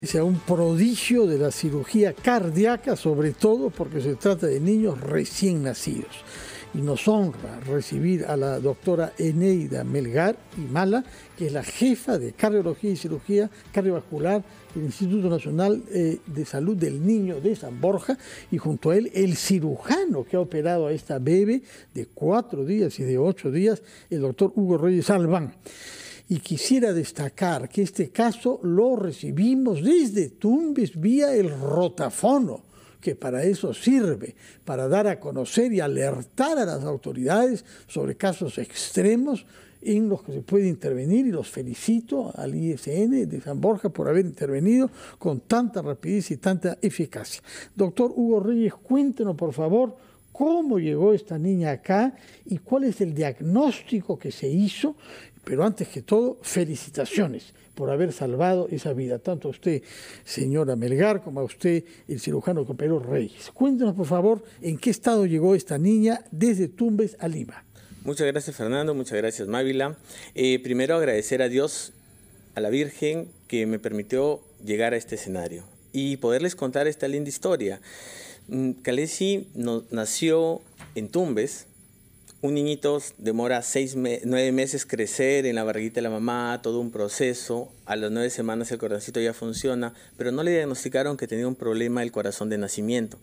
Es un prodigio de la cirugía cardíaca, sobre todo porque se trata de niños recién nacidos. Y nos honra recibir a la doctora Eneida Melgar y Mala, que es la jefa de cardiología y cirugía cardiovascular del Instituto Nacional eh, de Salud del Niño de San Borja, y junto a él el cirujano que ha operado a esta bebé de cuatro días y de ocho días, el doctor Hugo Reyes Albán. Y quisiera destacar que este caso lo recibimos desde Tumbes vía el rotafono, que para eso sirve, para dar a conocer y alertar a las autoridades sobre casos extremos en los que se puede intervenir y los felicito al ISN de San Borja por haber intervenido con tanta rapidez y tanta eficacia. Doctor Hugo Reyes, cuéntenos por favor cómo llegó esta niña acá y cuál es el diagnóstico que se hizo pero antes que todo, felicitaciones por haber salvado esa vida, tanto a usted, señora Melgar, como a usted, el cirujano que Reyes. Cuéntenos, por favor, en qué estado llegó esta niña desde Tumbes a Lima. Muchas gracias, Fernando. Muchas gracias, Mávila. Eh, primero, agradecer a Dios, a la Virgen, que me permitió llegar a este escenario y poderles contar esta linda historia. Mm, Calesi nació en Tumbes, un niñito demora seis nueve meses crecer en la barriguita de la mamá, todo un proceso. A las nueve semanas el corazoncito ya funciona, pero no le diagnosticaron que tenía un problema del corazón de nacimiento.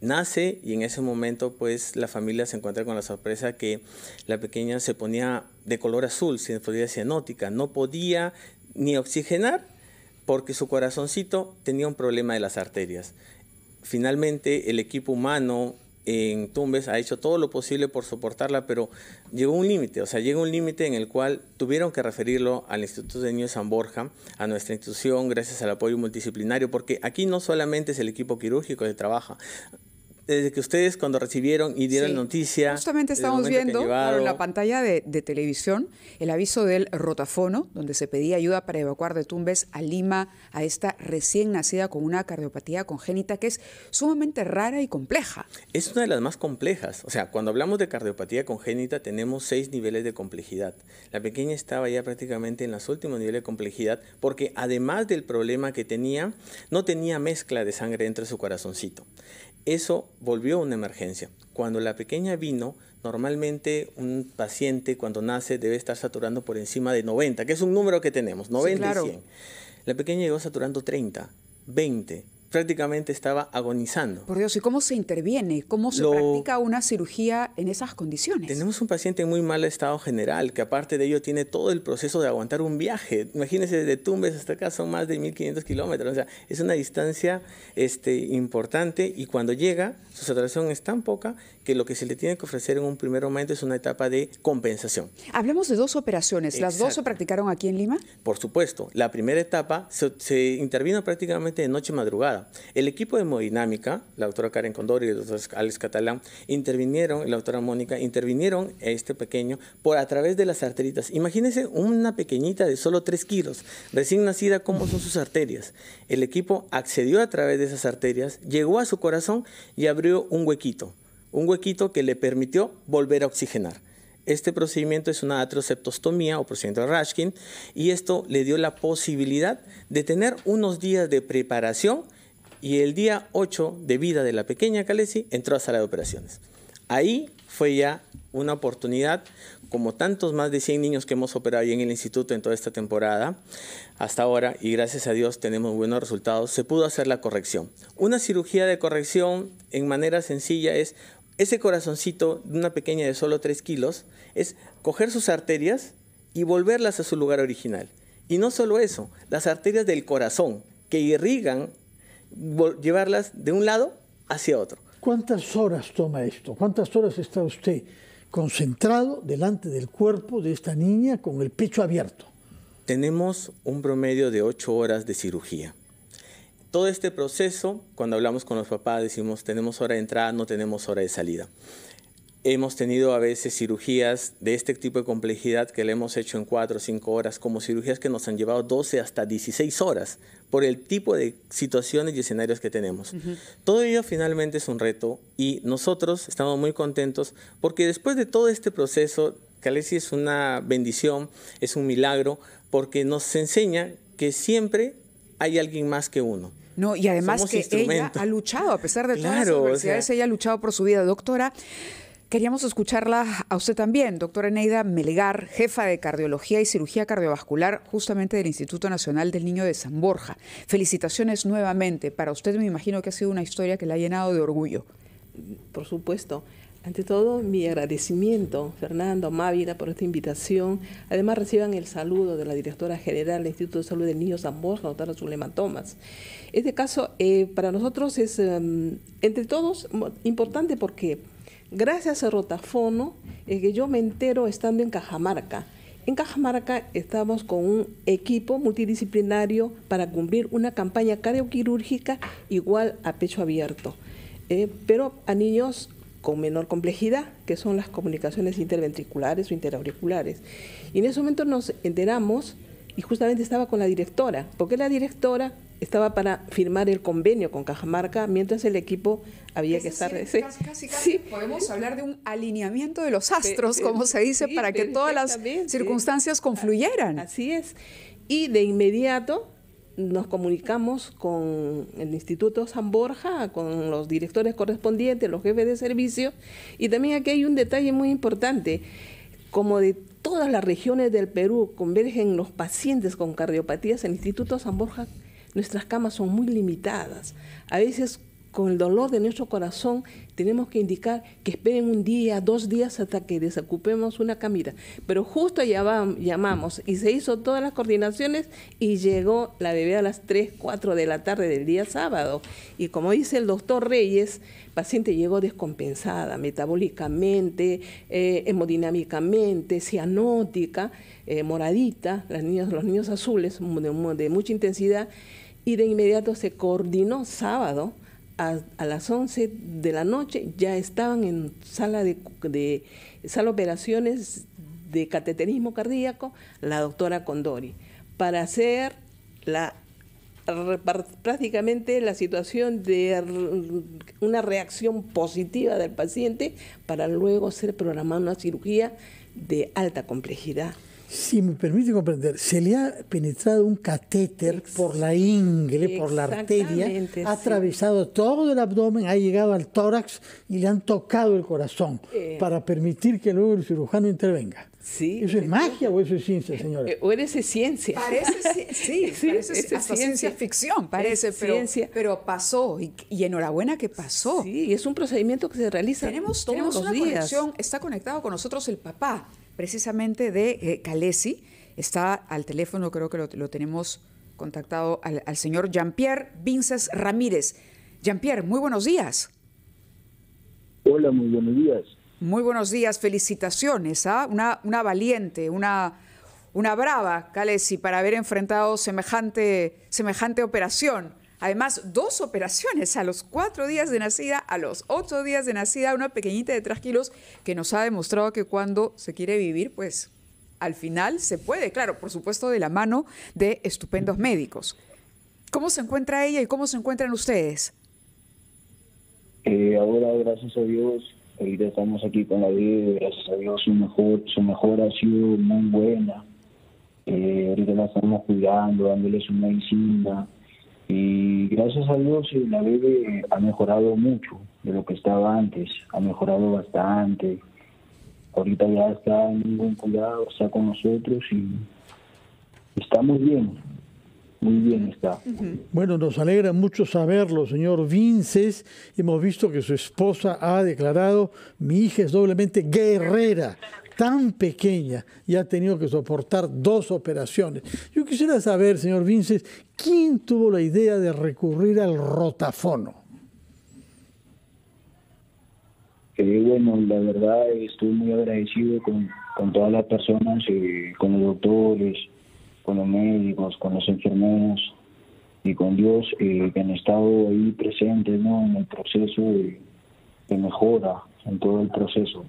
Nace y en ese momento pues la familia se encuentra con la sorpresa que la pequeña se ponía de color azul, sin sinfonía cianótica, no podía ni oxigenar porque su corazoncito tenía un problema de las arterias. Finalmente el equipo humano en Tumbes ha hecho todo lo posible por soportarla, pero llegó un límite, o sea, llegó un límite en el cual tuvieron que referirlo al Instituto de Niños San Borja, a nuestra institución, gracias al apoyo multidisciplinario, porque aquí no solamente es el equipo quirúrgico que trabaja, desde que ustedes cuando recibieron y dieron noticia... Justamente estamos viendo en la pantalla de, televisión el aviso del rotafono, donde se pedía ayuda para evacuar de Tumbes a Lima a esta recién nacida con una cardiopatía congénita que es sumamente rara y compleja. Es una de las más complejas. O sea, cuando hablamos de cardiopatía congénita tenemos seis niveles de complejidad. La pequeña estaba ya prácticamente en los últimos niveles de complejidad porque además del problema que tenía, no tenía mezcla de sangre entre su corazoncito. Eso volvió una emergencia. Cuando la pequeña vino, normalmente un paciente cuando nace debe estar saturando por encima de 90, que es un número que tenemos, 90 y 100. La pequeña llegó saturando 30, 20, prácticamente estaba agonizando. Por Dios, ¿y cómo se interviene? ¿Cómo se practica una cirugía en esas condiciones? Tenemos un paciente en muy mal estado general, que aparte de ello tiene todo el proceso de aguantar un viaje. Imagínense, de Tumbes hasta acá son más de 1.500 kilómetros, o sea, es una distancia este, importante y cuando llega, su saturación es tan poca que lo que se le tiene que ofrecer en un primer momento es una etapa de compensación. Hablamos de dos operaciones, ¿las dos se practicaron aquí en Lima? Por supuesto, la primera etapa se, intervino prácticamente de noche madrugada el equipo de hemodinámica, la doctora Karen Condori y el doctor Alex Catalán, intervinieron, la doctora Mónica, intervinieron este pequeño por a través de las arteritas. Imagínense una pequeñita de solo 3 kilos, recién nacida, cómo son sus arterias. El equipo accedió a través de esas arterias, llegó a su corazón y abrió un huequito, un huequito que le permitió volver a oxigenar. Este procedimiento es una atroceptostomía o procedimiento de Rashkin y esto le dio la posibilidad de tener unos días de preparación y el día 8 de vida de la pequeña Calesi entró a sala de operaciones. Ahí fue ya una oportunidad, como tantos más de 100 niños que hemos operado ahí en el instituto en toda esta temporada, hasta ahora, y gracias a Dios tenemos buenos resultados, se pudo hacer la corrección. Una cirugía de corrección en manera sencilla es ese corazoncito de una pequeña de solo 3 kilos, es coger sus arterias y volverlas a su lugar original. Y no solo eso, las arterias del corazón que irrigan llevarlas de un lado hacia otro. ¿Cuántas horas toma esto? ¿Cuántas horas está usted concentrado delante del cuerpo de esta niña con el pecho abierto? Tenemos un promedio de ocho horas de cirugía. Todo este proceso, cuando hablamos con los papás, decimos, tenemos hora de entrada, no tenemos hora de salida. Hemos tenido a veces cirugías de este tipo de complejidad que le hemos hecho en 4 o 5 horas, como cirugías que nos han llevado 12 hasta 16 horas por el tipo de situaciones y escenarios que tenemos. Todo ello finalmente es un reto y nosotros estamos muy contentos porque después de todo este proceso, Calesi es una bendición, es un milagro, porque nos enseña que siempre hay alguien más que uno. No, y además que ella ha luchado, a pesar de todas las adversidades, ella ha luchado por su vida. Doctora, Queríamos escucharla a usted también, doctora Neida Melgar, jefa de Cardiología y Cirugía Cardiovascular, justamente del Instituto Nacional del Niño de San Borja. Felicitaciones nuevamente. Para usted me imagino que ha sido una historia que la ha llenado de orgullo. Por supuesto. Ante todo, mi agradecimiento, Fernando, Mávila, por esta invitación. Además, reciban el saludo de la directora general del Instituto de Salud del Niño San Borja, doctora Zulema Tomás. Este caso, eh, para nosotros es, em, entre todos, importante porque Gracias a Rotafono es que yo me entero estando en Cajamarca. En Cajamarca estamos con un equipo multidisciplinario para cumplir una campaña cardioquirúrgica igual a pecho abierto, eh, pero a niños con menor complejidad, que son las comunicaciones interventriculares o interauriculares. Y en ese momento nos enteramos, y justamente estaba con la directora, porque la directora estaba para firmar el convenio con Cajamarca, mientras el equipo había que estar... Decir, sí. Casi, casi podemos hablar de un alineamiento de los astros, como se dice, para que todas las circunstancias ah, confluyeran. Así es. Y de inmediato nos comunicamos con el Instituto San Borja, con los directores correspondientes, los jefes de servicio. Y también aquí hay un detalle muy importante. Como de todas las regiones del Perú convergen los pacientes con cardiopatías, el Instituto San Borja Nuestras camas son muy limitadas. A veces con el dolor de nuestro corazón, tenemos que indicar que esperen un día, dos días hasta que desocupemos una camita. Pero justo llamamos y se hizo todas las coordinaciones y llegó la bebé a las 3, 4 de la tarde del día sábado. Y como dice el doctor Reyes, paciente llegó descompensada metabólicamente, eh, hemodinámicamente, cianótica, eh, moradita, las los niños azules de mucha intensidad. Y de inmediato se coordinó sábado a, las 11 de la noche ya estaban en sala de, sala operaciones de cateterismo cardíaco la doctora Condori para hacer la prácticamente la situación de una reacción positiva del paciente para luego ser programada una cirugía de alta complejidad si me permite comprender, se le ha penetrado un catéter por la ingle, por la arteria, ha atravesado todo el abdomen, ha llegado al tórax y le han tocado el corazón eh. para permitir que luego el cirujano intervenga. Sí, ¿Eso es magia o eso es ciencia, eh, señora? Eh, o eres ciencia. Parece, sí, sí parece ciencia. ficción, parece, pero, ciencia. pero pasó. Y, enhorabuena que pasó. Sí, y es un procedimiento que se realiza tenemos, todos tenemos una Conexión, está conectado con nosotros el papá precisamente de Calesi. Eh, Está al teléfono, creo que lo, tenemos contactado al, señor Jean-Pierre Vinces Ramírez. Jean-Pierre, muy buenos días. Hola, muy buenos días. Muy buenos días, felicitaciones. ¿ah? Una, una valiente, una, una brava, Calesi, para haber enfrentado semejante, semejante operación. Además, dos operaciones a los cuatro días de nacida, a los ocho días de nacida, una pequeñita de tres kilos que nos ha demostrado que cuando se quiere vivir, pues al final se puede, claro, por supuesto de la mano de estupendos médicos. ¿Cómo se encuentra ella y cómo se encuentran ustedes? Eh, ahora, gracias a Dios, ahorita estamos aquí con la vida, gracias a Dios su mejor, su mejor ha sido muy buena. Eh, ahorita la estamos cuidando, dándole su medicina, y gracias a Dios la bebé ha mejorado mucho de lo que estaba antes, ha mejorado bastante. Ahorita ya está en un buen cuidado, está con nosotros y está muy bien, muy bien está. Bueno, nos alegra mucho saberlo, señor Vinces. Hemos visto que su esposa ha declarado, mi hija es doblemente guerrera, tan pequeña y ha tenido que soportar dos operaciones. Yo quisiera saber, señor Vinces, ¿quién tuvo la idea de recurrir al rotafono? bueno, la verdad estoy muy agradecido con, con todas las personas, eh, con los doctores, con los médicos, con los enfermeros y con Dios eh, que han estado ahí presentes en el proceso de mejora, en todo el proceso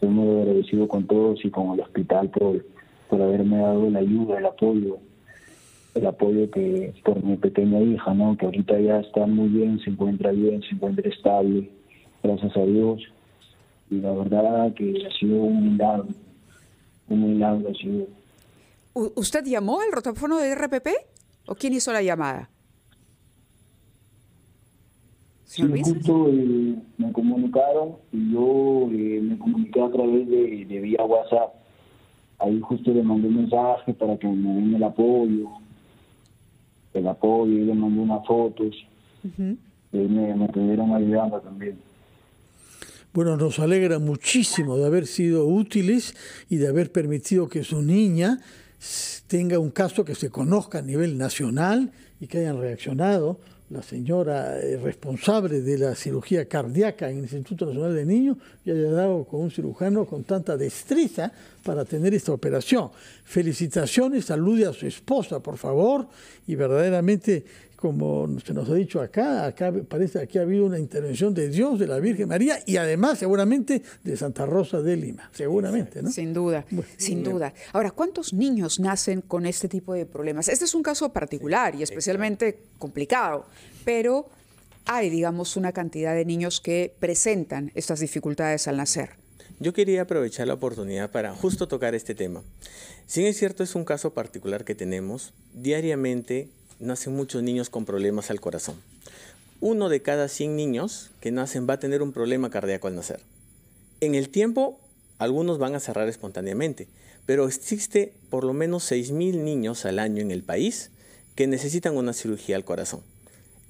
estoy muy agradecido con todos y con el hospital por, por haberme dado la ayuda, el apoyo, el apoyo que por mi pequeña hija, ¿no? que ahorita ya está muy bien, se encuentra bien, se encuentra estable, gracias a Dios. Y la verdad que ha sido un milagro, un milagro ha sido. ¿Usted llamó al rotófono de RPP o quién hizo la llamada? Sí, justo eh, me comunicaron y yo eh, me comuniqué a través de, vía WhatsApp. Ahí justo le mandé un mensaje para que me den el apoyo. El apoyo, y le mandé unas fotos. Y me, me ayudando también. Bueno, nos alegra muchísimo de haber sido útiles y de haber permitido que su niña tenga un caso que se conozca a nivel nacional y que hayan reaccionado la señora eh, responsable de la cirugía cardíaca en el Instituto Nacional de Niños ya haya dado con un cirujano con tanta destreza para tener esta operación. Felicitaciones, salude a su esposa, por favor, y verdaderamente como se nos ha dicho acá, acá parece que ha habido una intervención de Dios, de la Virgen María y además seguramente de Santa Rosa de Lima, seguramente, ¿no? Sin duda, sin duda. Ahora, ¿cuántos niños nacen con este tipo de problemas? Este es un caso particular y especialmente complicado, pero hay, digamos, una cantidad de niños que presentan estas dificultades al nacer. Yo quería aprovechar la oportunidad para justo tocar este tema. Si bien es cierto, es un caso particular que tenemos, diariamente nacen muchos niños con problemas al corazón. Uno de cada 100 niños que nacen va a tener un problema cardíaco al nacer. En el tiempo, algunos van a cerrar espontáneamente, pero existe por lo menos 6.000 niños al año en el país que necesitan una cirugía al corazón.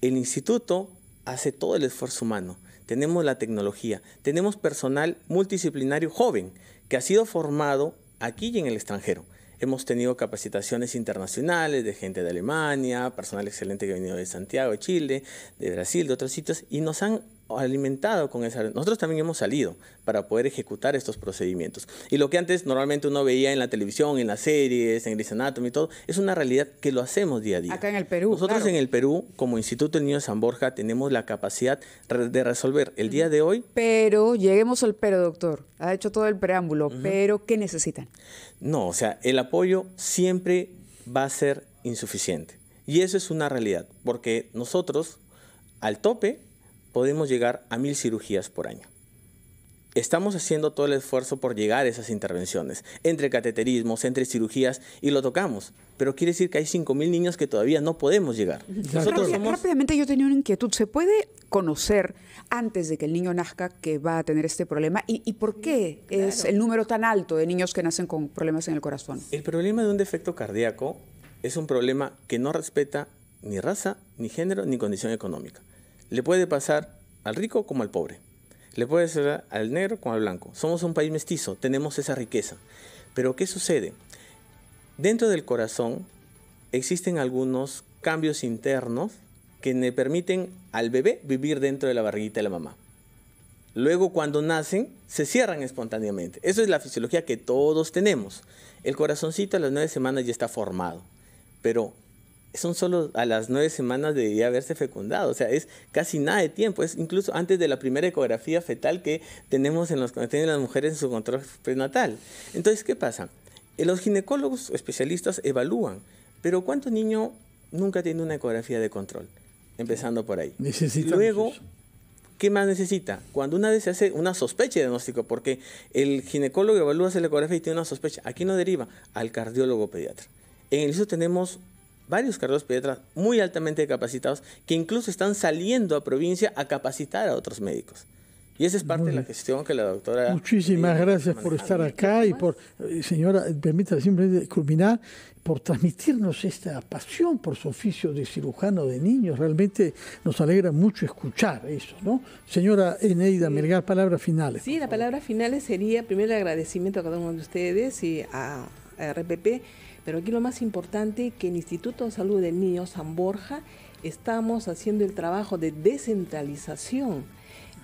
El instituto hace todo el esfuerzo humano, tenemos la tecnología, tenemos personal multidisciplinario joven que ha sido formado aquí y en el extranjero. Hemos tenido capacitaciones internacionales de gente de Alemania, personal excelente que ha venido de Santiago, de Chile, de Brasil, de otros sitios, y nos han alimentado con esa... Nosotros también hemos salido para poder ejecutar estos procedimientos. Y lo que antes normalmente uno veía en la televisión, en las series, en Grey's Anatomy y todo, es una realidad que lo hacemos día a día. Acá en el Perú. Nosotros en el Perú, como Instituto del Niño de San Borja, tenemos la capacidad de resolver el día de hoy. Pero, lleguemos al pero, doctor. Ha hecho todo el preámbulo, pero ¿qué necesitan? No, o sea, el apoyo siempre va a ser insuficiente. Y eso es una realidad, porque nosotros al tope podemos llegar a mil cirugías por año. Estamos haciendo todo el esfuerzo por llegar a esas intervenciones, entre cateterismos, entre cirugías, y lo tocamos. Pero quiere decir que hay mil niños que todavía no podemos llegar. Nosotros somos... Rápidamente yo tenía una inquietud. ¿Se puede conocer antes de que el niño nazca que va a tener este problema? ¿Y, por qué es el número tan alto de niños que nacen con problemas en el corazón? El problema de un defecto cardíaco es un problema que no respeta ni raza, ni género, ni condición económica. Le puede pasar al rico como al pobre. Le puede ser al negro como al blanco. Somos un país mestizo, tenemos esa riqueza. Pero ¿qué sucede? Dentro del corazón existen algunos cambios internos que le permiten al bebé vivir dentro de la barriguita de la mamá. Luego cuando nacen, se cierran espontáneamente. Eso es la fisiología que todos tenemos. El corazoncito a las nueve semanas ya está formado. Pero son solo a las nueve semanas de haberse fecundado, o sea, es casi nada de tiempo, es incluso antes de la primera ecografía fetal que tenemos en los, tienen las mujeres en su control prenatal. Entonces, ¿qué pasa? Eh, los ginecólogos especialistas evalúan, pero ¿cuánto niño nunca tiene una ecografía de control? Empezando por ahí. Luego, ¿qué más necesita? Cuando una vez se hace una sospecha de diagnóstico, porque el ginecólogo evalúa la ecografía y tiene una sospecha, ¿a quién lo deriva? Al cardiólogo pediatra. En el ISO tenemos varios cargos pediatras muy altamente capacitados que incluso están saliendo a provincia a capacitar a otros médicos. Y esa es parte de la gestión que la doctora... Muchísimas gracias por estar acá y por, eh, señora, permítame simplemente culminar, por transmitirnos esta pasión por su oficio de cirujano de niños. Realmente nos alegra mucho escuchar eso, ¿no? Señora Eneida Melgar, palabras finales. Sí, la palabra final sería primero agradecimiento a cada uno de ustedes y a RPP, pero aquí lo más importante es que el Instituto de Salud de Niños, San Borja estamos haciendo el trabajo de descentralización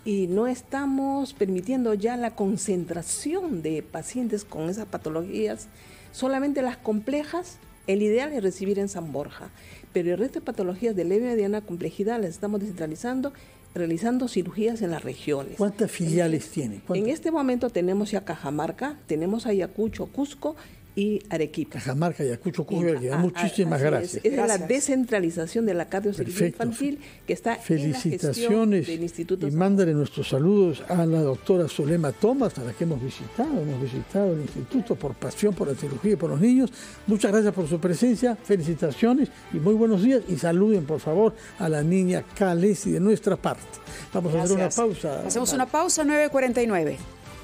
y no estamos permitiendo ya la concentración de pacientes con esas patologías, solamente las complejas. El ideal es recibir en San Borja, pero el resto de patologías de leve y mediana complejidad las estamos descentralizando realizando cirugías en las regiones. ¿Cuántas filiales tiene? En este momento tenemos ya Cajamarca, tenemos Ayacucho, Cusco y Arequipa. Cajamarca, Ayacucho, Cuba, muchísimas gracias. Es, de la descentralización de la cardiocirugía infantil que está Felicitaciones en la del Instituto. Y mándale nuestros saludos a la doctora Solema Tomás, a la que hemos visitado, hemos visitado el instituto por pasión por la cirugía y por los niños. Muchas gracias por su presencia, felicitaciones y muy buenos días y saluden por favor a la niña Calesi de nuestra parte. Vamos a hacer una pausa. Hacemos una pausa 949.